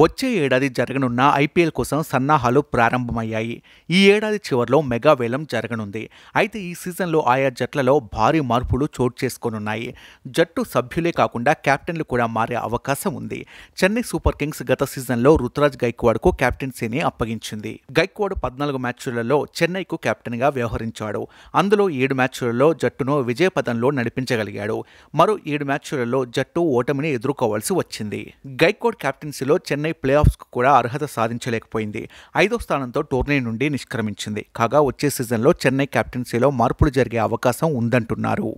వచ్చే ఏడాది జరగనున్న ఐపీఎల్ కోసం సన్నాహాలు ప్రారంభమయ్యాయి ఈ ఏడాది చివరిలో మెగా వేలం జరగనుంది అయితే ఈ సీజన్లో ఆయా జట్లలో భారీ మార్పులు చోటు చేసుకోనున్నాయి జట్టు సభ్యులే కాకుండా కెప్టెన్లు కూడా మారే అవకాశం ఉంది చెన్నై సూపర్ కింగ్స్ గత సీజన్లో రుతురాజ్ గైక్వాడ్కు కెప్టెన్సీని అప్పగించింది గైక్వాడ్ పద్నాలుగు మ్యాచ్లలో చెన్నైకు క్యాప్టెన్గా వ్యవహరించాడు అందులో ఏడు మ్యాచ్లలో జట్టును విజయపథంలో నడిపించగలిగాడు మరో ఏడు మ్యాచ్లలో జట్టు ఓటమిని ఎదుర్కోవాల్సి వచ్చింది గైక్వాడ్ కెప్టెన్సీలో చెన్నై ప్లే ఆఫ్స్కు కూడా అర్హత సాధించలేకపోయింది ఐదో స్థానంతో టోర్నీ నుండి నిష్క్రమించింది కాగా వచ్చే సీజన్లో చెన్నై క్యాప్టెన్సీలో మార్పులు జరిగే అవకాశం ఉందంటున్నారు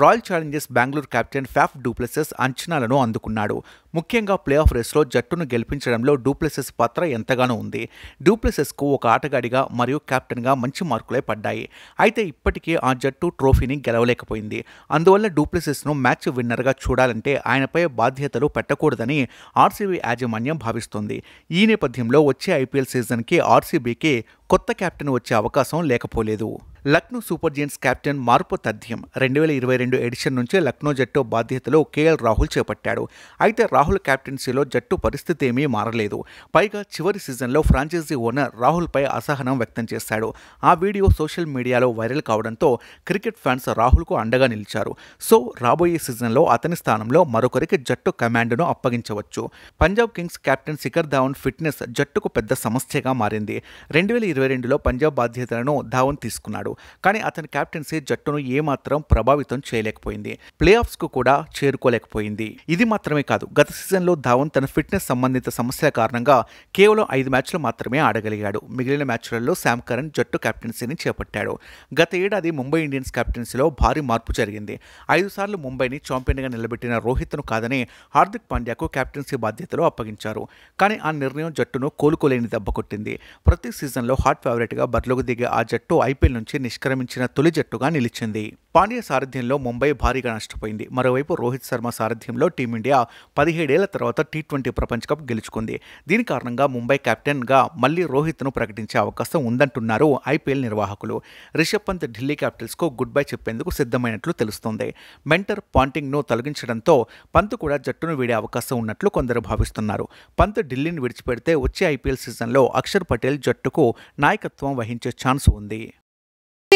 Royal Challengers Bengaluru captain Faf du Plessis అంచనాలను అందుకున్నాడు ముఖ్యంగా ప్లే ఆఫ్ రేస్లో జట్టును గెలిపించడంలో డూప్లెసెస్ పాత్ర ఎంతగానో ఉంది డూప్లెసెస్కు ఒక ఆటగాడిగా మరియు కెప్టెన్గా మంచి మార్కులే పడ్డాయి అయితే ఇప్పటికీ ఆ జట్టు ట్రోఫీని గెలవలేకపోయింది అందువల్ల డూప్లెసెస్ను మ్యాచ్ విన్నర్గా చూడాలంటే ఆయనపై బాధ్యతలు పెట్టకూడదని ఆర్సీబీ యాజమాన్యం భావిస్తోంది ఈ నేపథ్యంలో వచ్చే ఐపీఎల్ సీజన్కి ఆర్సీబీకి కొత్త కెప్టెన్ వచ్చే అవకాశం లేకపోలేదు లక్నో సూపర్ జెయింట్స్ కెప్టెన్ మార్పు తథ్యం రెండు వేల ఇరవై రెండు ఎడిషన్ నుంచే లక్నో జట్టు బాధ్యతలో కేఎల్ రాహుల్ చేపట్టాడు అయితే రాహుల్ కెప్టెన్సీలో జట్టు పరిస్థితి ఏమీ మారలేదు పైగా చివరి సీజన్లో ఫ్రాంచైజీ ఓనర్ రాహుల్పై అసహనం వ్యక్తం చేశాడు ఆ వీడియో సోషల్ మీడియాలో వైరల్ కావడంతో క్రికెట్ ఫ్యాన్స్ రాహుల్కు అండగా నిలిచారు సో రాబోయే సీజన్లో అతని స్థానంలో మరొకరికి జట్టు కమాండ్ను అప్పగించవచ్చు Punjab Kings captain Shikhar Dhawan fitness జట్టుకు పెద్ద సమస్యగా మారింది రెండు వేల ఇరవై ఇరవై రెండులో పంజాబ్ బాధ్యతలను ధావన్ తీసుకున్నాడు కానీ అతని క్యాప్టెన్సీ జట్టును ఏమాత్రం ప్రభావితం చేయలేకపోయింది ప్లే ఆఫ్స్కు కూడా చేరుకోలేకపోయింది ఇది మాత్రమే కాదు గత సీజన్లో ధావన్ తన ఫిట్నెస్ సంబంధిత సమస్యల కారణంగా కేవలం ఐదు మ్యాచ్లు మాత్రమే ఆడగలిగాడు మిగిలిన మ్యాచ్లలో శామ్ కరణ్ జట్టు క్యాప్టెన్సీని చేపట్టాడు గత ఏడాది ముంబై ఇండియన్స్ క్యాప్టెన్సీలో భారీ మార్పు జరిగింది ఐదు సార్లు ముంబైని ఛాంపియన్గా నిలబెట్టిన రోహిత్ను కాదని హార్దిక్ పాండ్యాకు క్యాప్టెన్సీ బాధ్యతలు అప్పగించారు కానీ ఆ నిర్ణయం జట్టును కోలుకోలేని దెబ్బ కొట్టింది ప్రతి సీజన్లో హార్దిక్ హాట్ ఫేవరెట్గా బరిలోకి దిగే ఆ జట్టు ఐపీఎల్ నుంచి నిష్క్రమించిన తొలి జట్టుగా నిలిచింది పాండ్య సారథ్యంలో ముంబై భారీగా నష్టపోయింది మరోవైపు రోహిత్ శర్మ సారథ్యంలో టీమిండియా పదిహేడేళ్ల తర్వాత టీ ట్వంటీ ప్రపంచ కప్ గెలుచుకుంది దీని కారణంగా ముంబై కెప్టెన్గా మళ్లీ రోహిత్ను ప్రకటించే అవకాశం ఉందంటున్నారు ఐపీఎల్ నిర్వాహకులు రిషబ్ పంత్ ఢిల్లీ క్యాపిటల్స్కు గుడ్ బై చెప్పేందుకు సిద్ధమైనట్లు తెలుస్తోంది మెంటర్ పాంటింగ్ను తొలగించడంతో పంత్ కూడా జట్టును వీడే అవకాశం ఉన్నట్లు కొందరు భావిస్తున్నారు పంత్ ఢిల్లీని విడిచిపెడితే వచ్చే ఐపీఎల్ సీజన్లో అక్షర్ పటేల్ జట్టుకు నాయకత్వం వహించే ఛాన్స్ ఉంది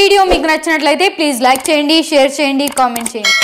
వీడియో మీకు నచ్చినట్లయితే ప్లీజ్ లైక్ చేయండి షేర్ చేయండి కామెంట్ చేయండి